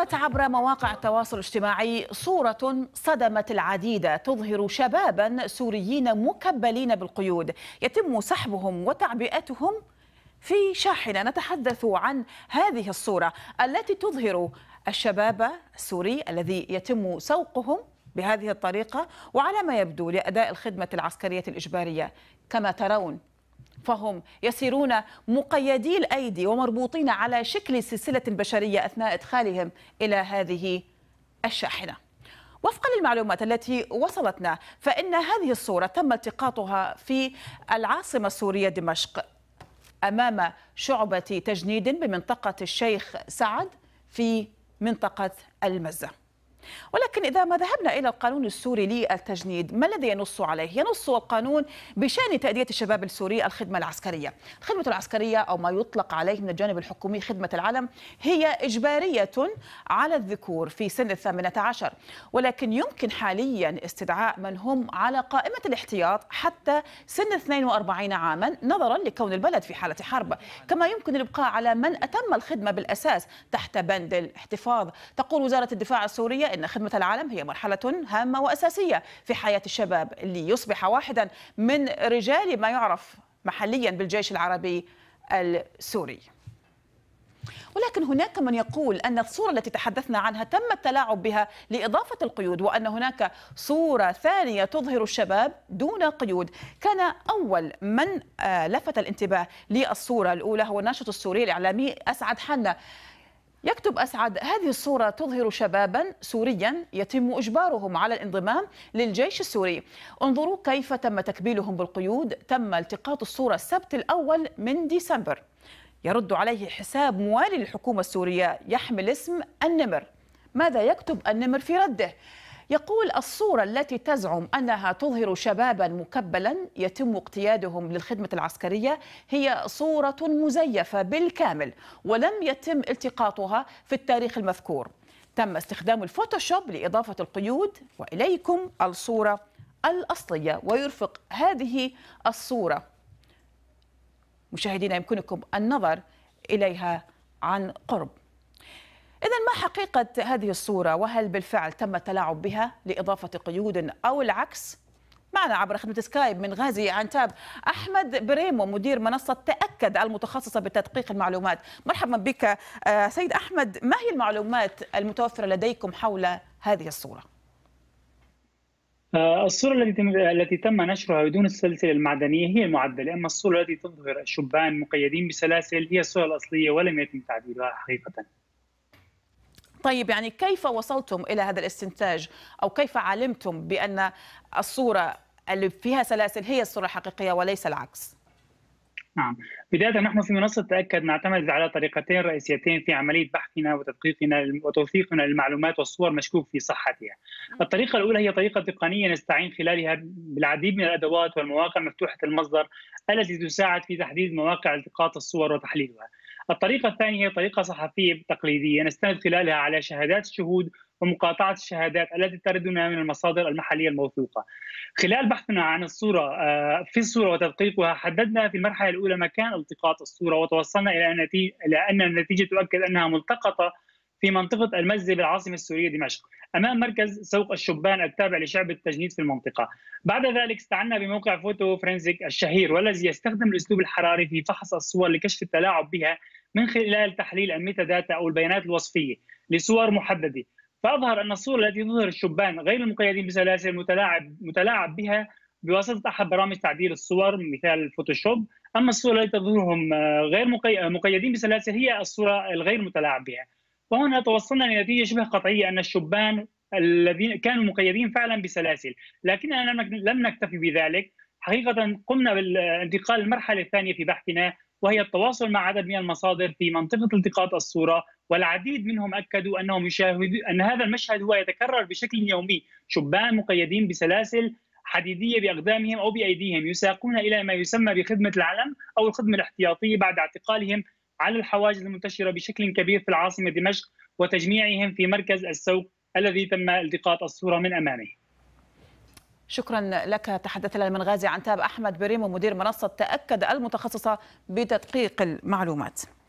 ظهرت عبر مواقع التواصل الاجتماعي صورة صدمت العديد تظهر شبابا سوريين مكبلين بالقيود يتم سحبهم وتعبئتهم في شاحنة نتحدث عن هذه الصورة التي تظهر الشباب السوري الذي يتم سوقهم بهذه الطريقة وعلى ما يبدو لأداء الخدمة العسكرية الإجبارية كما ترون فهم يسيرون مقيدي الايدي ومربوطين على شكل سلسله بشريه اثناء ادخالهم الى هذه الشاحنه. وفقا للمعلومات التي وصلتنا فان هذه الصوره تم التقاطها في العاصمه السوريه دمشق امام شعبه تجنيد بمنطقه الشيخ سعد في منطقه المزه. ولكن إذا ما ذهبنا إلى القانون السوري للتجنيد ما الذي ينص عليه؟ ينص القانون بشأن تأدية الشباب السوري الخدمة العسكرية الخدمة العسكرية أو ما يطلق عليه من الجانب الحكومي خدمة العلم هي إجبارية على الذكور في سن الثامنة عشر ولكن يمكن حاليا استدعاء من هم على قائمة الاحتياط حتى سن 42 عاما نظرا لكون البلد في حالة حرب كما يمكن الإبقاء على من أتم الخدمة بالأساس تحت بند الاحتفاظ تقول وزارة الدفاع السورية أن خدمة العالم هي مرحلة هامة وأساسية في حياة الشباب ليصبح واحدا من رجال ما يعرف محليا بالجيش العربي السوري ولكن هناك من يقول أن الصورة التي تحدثنا عنها تم التلاعب بها لإضافة القيود وأن هناك صورة ثانية تظهر الشباب دون قيود كان أول من آه، لفت الانتباه للصورة الأولى هو الناشط السوري الإعلامي أسعد حنا يكتب أسعد هذه الصورة تظهر شبابا سوريا يتم إجبارهم على الانضمام للجيش السوري انظروا كيف تم تكبيلهم بالقيود تم التقاط الصورة السبت الأول من ديسمبر يرد عليه حساب موالي للحكومة السورية يحمل اسم النمر ماذا يكتب النمر في رده يقول الصورة التي تزعم أنها تظهر شبابا مكبلا يتم اقتيادهم للخدمة العسكرية هي صورة مزيفة بالكامل ولم يتم التقاطها في التاريخ المذكور تم استخدام الفوتوشوب لإضافة القيود وإليكم الصورة الأصلية ويرفق هذه الصورة مشاهدينا يمكنكم النظر إليها عن قرب إذا ما حقيقة هذه الصورة وهل بالفعل تم التلاعب بها لإضافة قيود أو العكس؟ معنا عبر خدمة سكايب من غازي عنتاب أحمد بريمو مدير منصة تأكد المتخصصة بتدقيق المعلومات مرحبا بك آه، سيد أحمد ما هي المعلومات المتوفرة لديكم حول هذه الصورة؟ آه، الصورة التي التي تم نشرها بدون السلسلة المعدنية هي المعدلة، أما الصورة التي تظهر الشبان مقيدين بسلاسل هي الصورة الأصلية ولم يتم تعديلها حقيقة. طيب يعني كيف وصلتم إلى هذا الاستنتاج أو كيف علمتم بأن الصورة اللي فيها سلاسل هي الصورة الحقيقية وليس العكس؟ نعم بداية نحن في منصة تأكد نعتمد على طريقتين رئيسيتين في عملية بحثنا وتدقيقنا وتوثيقنا للمعلومات والصور مشكوك في صحتها الطريقة الأولى هي طريقة تقنية نستعين خلالها بالعديد من الأدوات والمواقع مفتوحة المصدر التي تساعد في تحديد مواقع التقاط الصور وتحليلها الطريقة الثانية هي طريقة صحفية تقليدية نستند خلالها على شهادات الشهود ومقاطعة الشهادات التي تردنا من المصادر المحلية الموثوقة خلال بحثنا عن الصورة آه، في الصورة وتدقيقها حددنا في المرحلة الأولى مكان التقاط الصورة وتوصلنا إلى أن النتيجة تؤكد أنها ملتقطة في منطقة المزة بالعاصمة السورية دمشق أمام مركز سوق الشبان التابع لشعب التجنيد في المنطقة بعد ذلك استعنا بموقع فوتو فرنسيك الشهير والذي يستخدم الأسلوب الحراري في فحص الصور لكشف التلاعب بها من خلال تحليل الميتا داتا أو البيانات الوصفية لصور محددة فأظهر أن الصور التي تظهر الشبان غير المقيدين بسلاسل متلاعب, متلاعب بها بواسطة أحد برامج تعديل الصور مثال الفوتوشوب أما الصور التي تظهرهم غير مقيدين بسلاسل هي الصورة الغير متلاعب بها وهنا توصلنا لنتيجه شبه قطعيه ان الشبان الذين كانوا مقيدين فعلا بسلاسل لكننا لم نكتفي بذلك حقيقه قمنا بالانتقال للمرحله الثانيه في بحثنا وهي التواصل مع عدد من المصادر في منطقه التقاط الصوره والعديد منهم اكدوا انهم يشاهدوا ان هذا المشهد هو يتكرر بشكل يومي شبان مقيدين بسلاسل حديديه باقدامهم او بايديهم يساقون الى ما يسمى بخدمه العلم او الخدمه الاحتياطيه بعد اعتقالهم على الحواجز المنتشرة بشكل كبير في العاصمة دمشق وتجميعهم في مركز السوق الذي تم التقاط الصورة من أمامه شكرا لك تحدث لنا من غازي عنتاب أحمد بريمو مدير منصة تأكد المتخصصة بتدقيق المعلومات